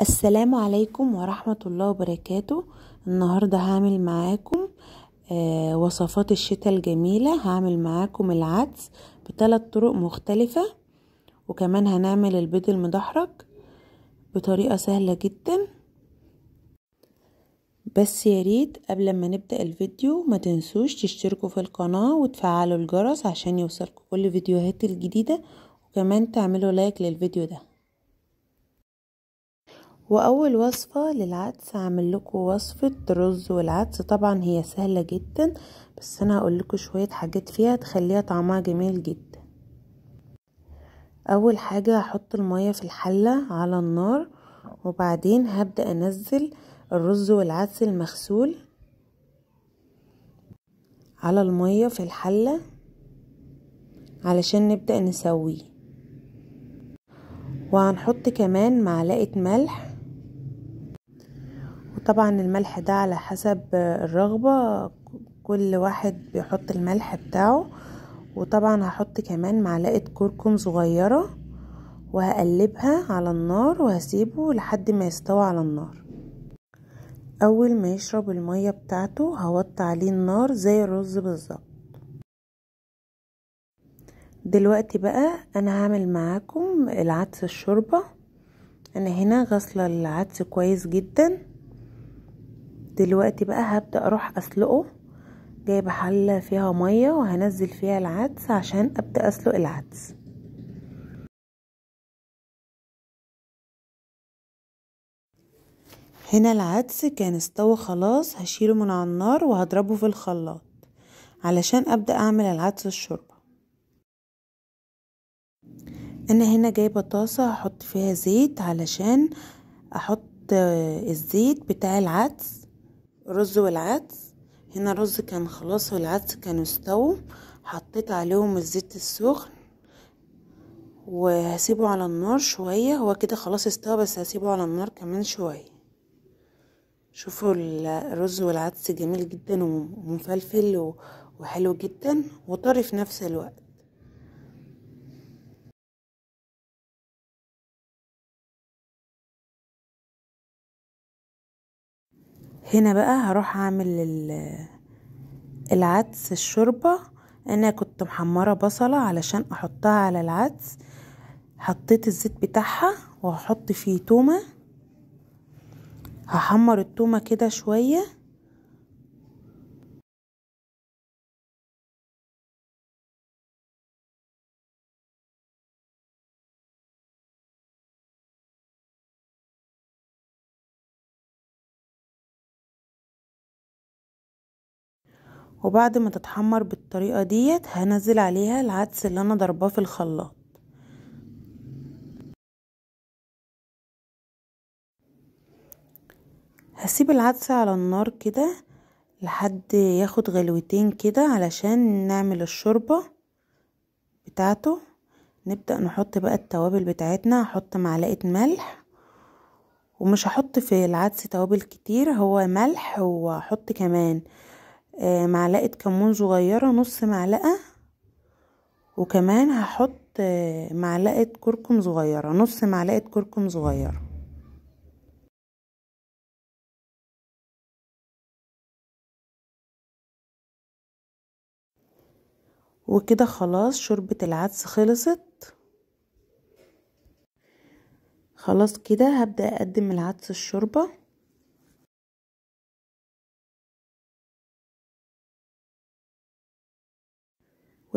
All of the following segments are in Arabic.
السلام عليكم ورحمة الله وبركاته النهاردة هعمل معاكم آه، وصفات الشتاء الجميلة هعمل معاكم العدس بثلاث طرق مختلفة وكمان هنعمل البيض المدحرج بطريقة سهلة جدا بس يا ريت قبل ما نبدأ الفيديو ما تنسوش تشتركوا في القناة وتفعلوا الجرس عشان يوصلكوا كل فيديوهاتي الجديدة وكمان تعملوا لايك للفيديو ده واول وصفة للعدس هعمل لكم وصفة رز والعدس طبعا هي سهلة جدا بس انا هقول لكم شوية حاجات فيها تخليها طعمها جميل جدا اول حاجة هحط المية في الحلة على النار وبعدين هبدأ انزل الرز والعدس المغسول على المية في الحلة علشان نبدأ نسويه وهنحط كمان معلقة ملح طبعا الملح ده على حسب الرغبة كل واحد بيحط الملح بتاعه وطبعا هحط كمان معلقة كركم صغيرة وهقلبها على النار وهسيبه لحد ما يستوى على النار اول ما يشرب المية بتاعته هوطي عليه النار زي الرز بالظبط دلوقتي بقى انا هعمل معاكم العدس الشوربة انا هنا غسلة العدس كويس جدا دلوقتي بقى هبدأ اروح اسلقه جايبه حله فيها ميه وهنزل فيها العدس عشان ابدا اسلق العدس هنا العدس كان استوى خلاص هشيله من على النار وهضربه في الخلاط علشان ابدا اعمل العدس الشوربه انا هنا جايبه طاسه هحط فيها زيت علشان احط الزيت بتاع العدس رز والعدس هنا الرز كان خلاص والعدس كانوا استووا حطيت عليهم الزيت السخن وهسيبه على النار شوية هو كده خلاص استوى بس هسيبه على النار كمان شوية شوفوا الرز والعدس جميل جدا ومفلفل وحلو جدا وطري في نفس الوقت هنا بقى هروح اعمل العدس الشوربة انا كنت محمرة بصلة علشان احطها على العدس حطيت الزيت بتاعها وهحط فيه تومة هحمر التومة كده شوية وبعد ما تتحمر بالطريقة ديت هنزل عليها العدس اللي انا ضرباه في الخلاط هسيب العدس على النار كده لحد ياخد غلوتين كده علشان نعمل الشوربة بتاعته نبدأ نحط بقى التوابل بتاعتنا هحط معلقة ملح ومش هحط في العدس توابل كتير هو ملح وهحط كمان آه، معلقة كمون صغيرة نص معلقة وكمان هحط آه، معلقة كركم صغيرة نص معلقة كركم صغيرة وكده خلاص شوربة العدس خلصت خلاص كده هبدأ أقدم العدس الشوربة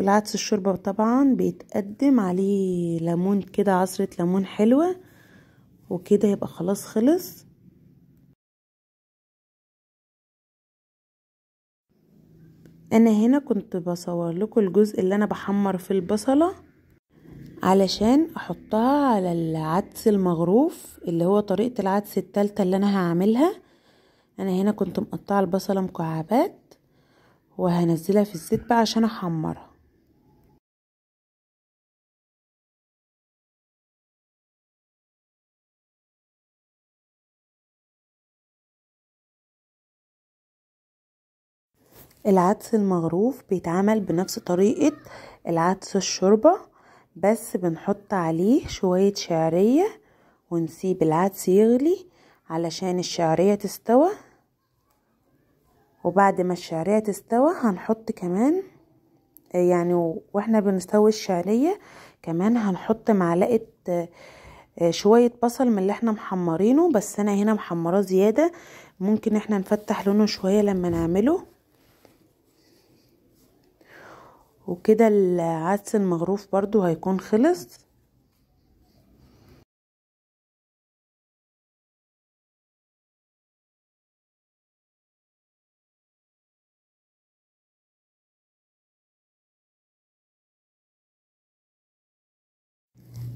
والعدس الشوربة طبعا بيتقدم عليه ليمون كده عصرة ليمون حلوة وكده يبقى خلاص خلص انا هنا كنت بصور لكم الجزء اللي انا بحمر في البصلة علشان احطها على العدس المغروف اللي هو طريقة العدس التالتة اللي انا هعملها انا هنا كنت مقطعة البصلة مكعبات وهنزلها في الزيت بقى عشان احمرها العدس المغروف بيتعمل بنفس طريقة العدس الشوربة بس بنحط عليه شوية شعرية ونسيب العدس يغلي علشان الشعرية تستوى وبعد ما الشعرية تستوى هنحط كمان يعني واحنا بنستوي الشعرية كمان هنحط معلقة آه، شوية بصل من اللي احنا محمرينه بس انا هنا محمراه زيادة ممكن احنا نفتح لونه شوية لما نعمله وكده العدس المغروف برضو هيكون خلص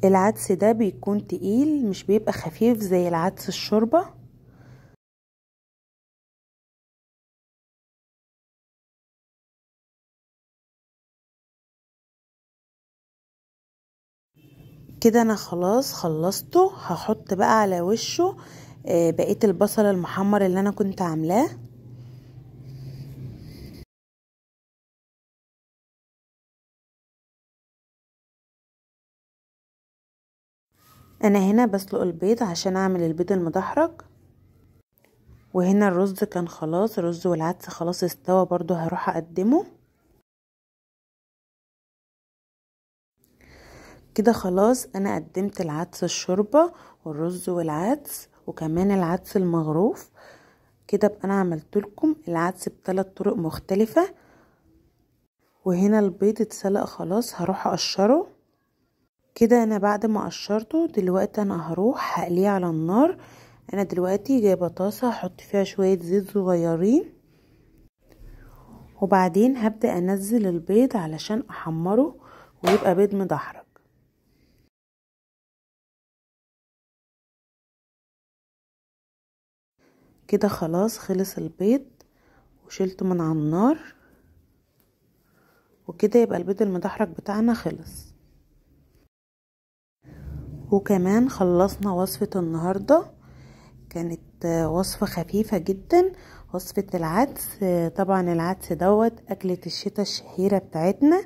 العدس ده بيكون تقيل مش بيبقى خفيف زي العدس الشوربه كده انا خلاص خلصته هحط بقى على وشه آه، بقيه البصل المحمر اللي انا كنت عاملاه انا هنا بسلق البيض عشان اعمل البيض المدحرج وهنا الرز كان خلاص الرز والعدس خلاص استوى برضو هروح اقدمه كده خلاص انا قدمت العدس الشوربه والرز والعدس وكمان العدس المغروف كده بقى انا عملت لكم العدس بثلاث طرق مختلفه وهنا البيض اتسلق خلاص هروح اقشره كده انا بعد ما قشرته دلوقتي انا هروح هقليه على النار انا دلوقتي جايبه طاسه هحط فيها شويه زيت صغيرين وبعدين هبدا انزل البيض علشان احمره ويبقى بيض مدحرج كده خلاص خلص البيض وشلته من على النار وكده يبقى البيض المدحرج بتاعنا خلص وكمان خلصنا وصفة النهاردة كانت وصفة خفيفة جدا وصفة العدس طبعا العدس دوت أكلة الشتاء الشهيرة بتاعتنا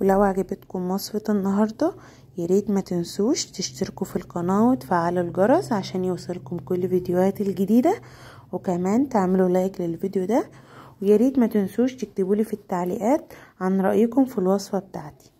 ولو عجبتكم وصفة النهاردة ياريت ما تنسوش تشتركوا في القناة وتفعلوا الجرس عشان يوصلكم كل فيديوهات الجديدة وكمان تعملوا لايك للفيديو ده وياريت ما تنسوش تكتبولي في التعليقات عن رأيكم في الوصفة بتاعتي